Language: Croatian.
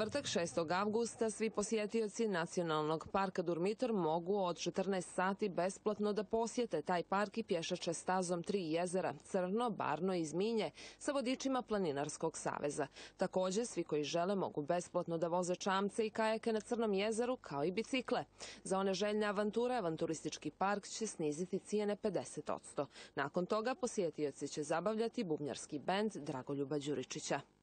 četvrtak 6. avgusta svi posjetioci Nacionalnog parka Durmitor mogu od 14 sati besplatno da posjete taj park i pješače stazom tri jezera Crno, Barno i Zminje sa vodičima Planinarskog saveza. Također svi koji žele mogu besplatno da voze čamce i kajake na Crnom jezeru kao i bicikle. Za one željne avanture avanturistički park će sniziti cijene 50%. Nakon toga posjetioci će zabavljati bubnjarski bend Dragoljuba Đuričića.